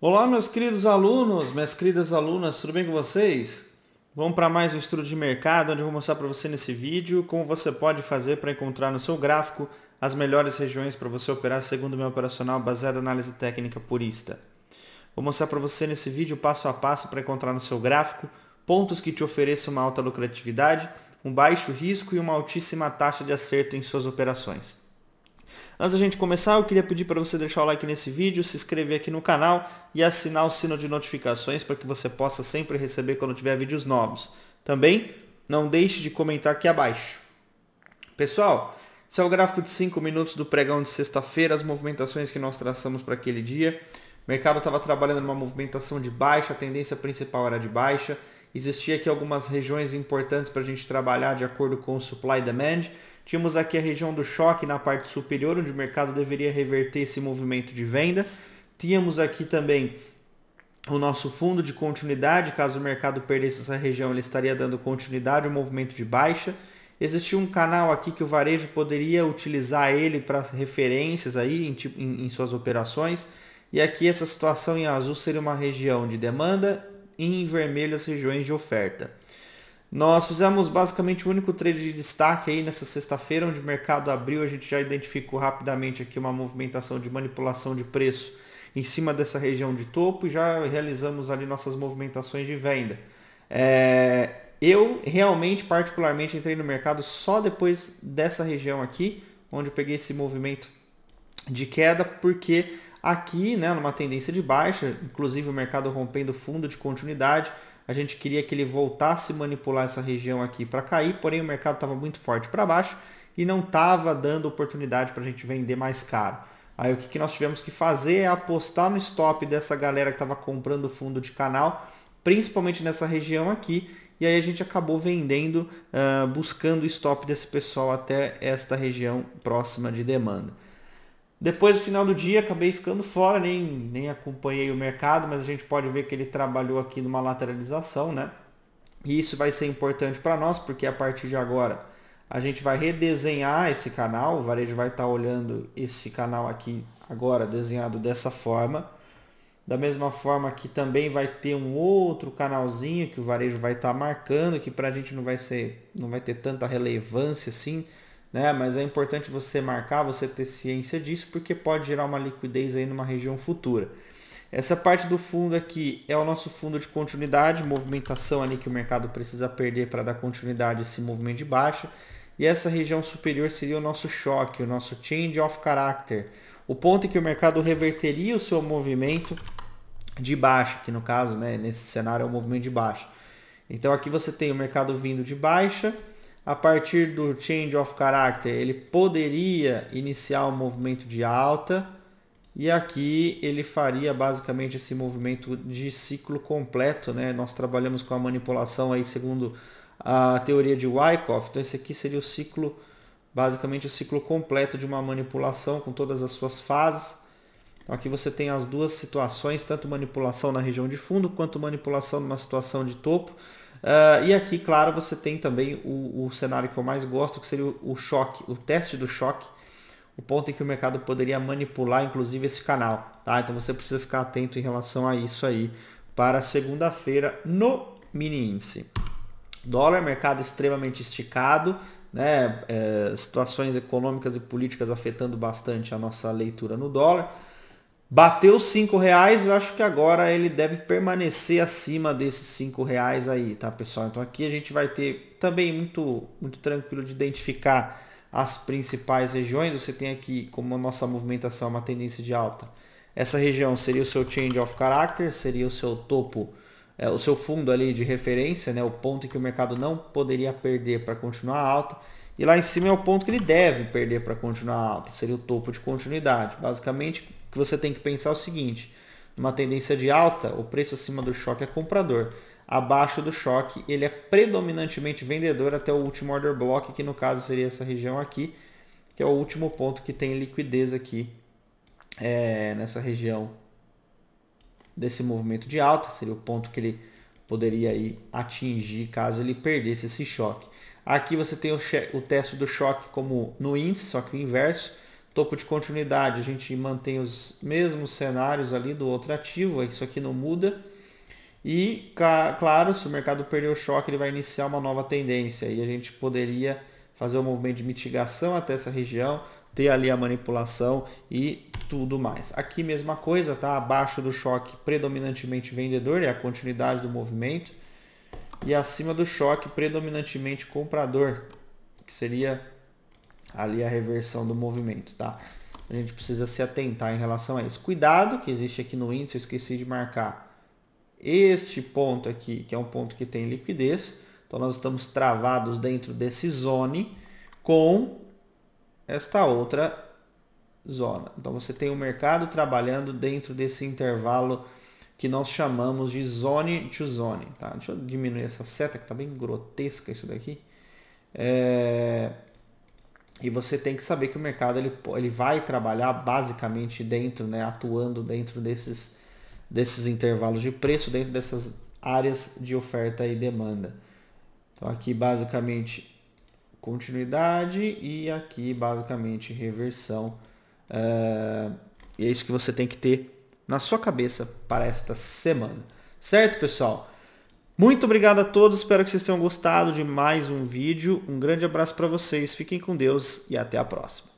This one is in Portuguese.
Olá, meus queridos alunos, minhas queridas alunas, tudo bem com vocês? Vamos para mais um estudo de mercado, onde eu vou mostrar para você nesse vídeo como você pode fazer para encontrar no seu gráfico as melhores regiões para você operar segundo o meu operacional baseado em análise técnica purista. Vou mostrar para você nesse vídeo passo a passo para encontrar no seu gráfico pontos que te ofereçam uma alta lucratividade, um baixo risco e uma altíssima taxa de acerto em suas operações. Antes da gente começar, eu queria pedir para você deixar o like nesse vídeo, se inscrever aqui no canal e assinar o sino de notificações para que você possa sempre receber quando tiver vídeos novos. Também não deixe de comentar aqui abaixo. Pessoal, esse é o gráfico de 5 minutos do pregão de sexta-feira, as movimentações que nós traçamos para aquele dia. O mercado estava trabalhando numa movimentação de baixa, a tendência principal era de baixa. Existia aqui algumas regiões importantes para a gente trabalhar de acordo com o supply demand. Tínhamos aqui a região do choque na parte superior, onde o mercado deveria reverter esse movimento de venda. Tínhamos aqui também o nosso fundo de continuidade, caso o mercado perdesse essa região, ele estaria dando continuidade ao movimento de baixa. Existia um canal aqui que o varejo poderia utilizar ele para referências aí em, em, em suas operações. E aqui essa situação em azul seria uma região de demanda em vermelho as regiões de oferta. Nós fizemos basicamente o único trade de destaque aí nessa sexta-feira, onde o mercado abriu, a gente já identificou rapidamente aqui uma movimentação de manipulação de preço em cima dessa região de topo e já realizamos ali nossas movimentações de venda. É, eu realmente, particularmente, entrei no mercado só depois dessa região aqui, onde eu peguei esse movimento de queda, porque Aqui, né, numa tendência de baixa, inclusive o mercado rompendo fundo de continuidade, a gente queria que ele voltasse a manipular essa região aqui para cair, porém o mercado estava muito forte para baixo e não estava dando oportunidade para a gente vender mais caro. Aí o que, que nós tivemos que fazer é apostar no stop dessa galera que estava comprando fundo de canal, principalmente nessa região aqui, e aí a gente acabou vendendo, uh, buscando o stop desse pessoal até esta região próxima de demanda. Depois, do final do dia, acabei ficando fora, nem, nem acompanhei o mercado, mas a gente pode ver que ele trabalhou aqui numa lateralização, né? E isso vai ser importante para nós, porque a partir de agora a gente vai redesenhar esse canal, o varejo vai estar tá olhando esse canal aqui agora desenhado dessa forma. Da mesma forma que também vai ter um outro canalzinho que o varejo vai estar tá marcando, que para a gente não vai ser, não vai ter tanta relevância assim, né? Mas é importante você marcar, você ter ciência disso, porque pode gerar uma liquidez aí numa região futura. Essa parte do fundo aqui é o nosso fundo de continuidade, movimentação ali que o mercado precisa perder para dar continuidade a esse movimento de baixa. E essa região superior seria o nosso choque, o nosso change of character, o ponto em que o mercado reverteria o seu movimento de baixa, que no caso, né, nesse cenário é o movimento de baixa. Então aqui você tem o mercado vindo de baixa, a partir do change of character, ele poderia iniciar um movimento de alta e aqui ele faria basicamente esse movimento de ciclo completo, né? Nós trabalhamos com a manipulação aí segundo a teoria de Wyckoff, então esse aqui seria o ciclo basicamente o ciclo completo de uma manipulação com todas as suas fases. Então aqui você tem as duas situações, tanto manipulação na região de fundo quanto manipulação numa situação de topo. Uh, e aqui, claro, você tem também o, o, cenário que eu mais gosto, que seria o, o choque, o teste do choque, o ponto em que o mercado poderia manipular, inclusive, esse canal. Tá? Então você precisa ficar atento em relação a isso aí para segunda-feira no mini índice. Dólar, mercado extremamente esticado, né? É, situações econômicas e políticas afetando bastante a nossa leitura no dólar. Bateu cinco reais, eu acho que agora ele deve permanecer acima desses cinco reais aí, tá pessoal? Então aqui a gente vai ter também muito, muito tranquilo de identificar as principais regiões. Você tem aqui como a nossa movimentação é uma tendência de alta. Essa região seria o seu change of character, seria o seu topo, é, o seu fundo ali de referência, né? o ponto em que o mercado não poderia perder para continuar alta. E lá em cima é o ponto que ele deve perder para continuar alta, seria o topo de continuidade. Basicamente, que você tem que pensar o seguinte: numa tendência de alta, o preço acima do choque é comprador. Abaixo do choque, ele é predominantemente vendedor até o último order block, que no caso seria essa região aqui, que é o último ponto que tem liquidez aqui é, nessa região desse movimento de alta, seria o ponto que ele poderia aí atingir caso ele perdesse esse choque. Aqui você tem o, o teste do choque como no índice, só que o inverso Topo de continuidade, a gente mantém os mesmos cenários ali do outro ativo, isso aqui não muda. E, claro, se o mercado perder o choque, ele vai iniciar uma nova tendência. E a gente poderia fazer um movimento de mitigação até essa região, ter ali a manipulação e tudo mais. Aqui mesma coisa, tá? Abaixo do choque, predominantemente vendedor, é a continuidade do movimento. E acima do choque, predominantemente comprador, que seria ali a reversão do movimento, tá? A gente precisa se atentar em relação a isso. Cuidado que existe aqui no índice, eu esqueci de marcar este ponto aqui, que é um ponto que tem liquidez. Então nós estamos travados dentro desse zone com esta outra zona. Então você tem o mercado trabalhando dentro desse intervalo que nós chamamos de zone to zone. Tá? Deixa eu diminuir essa seta que está bem grotesca isso daqui. É... E você tem que saber que o mercado ele, ele vai trabalhar basicamente dentro, né, atuando dentro desses, desses intervalos de preço, dentro dessas áreas de oferta e demanda. Então aqui basicamente continuidade e aqui basicamente reversão. Uh, e é isso que você tem que ter na sua cabeça para esta semana. Certo, pessoal? Muito obrigado a todos, espero que vocês tenham gostado de mais um vídeo. Um grande abraço para vocês, fiquem com Deus e até a próxima.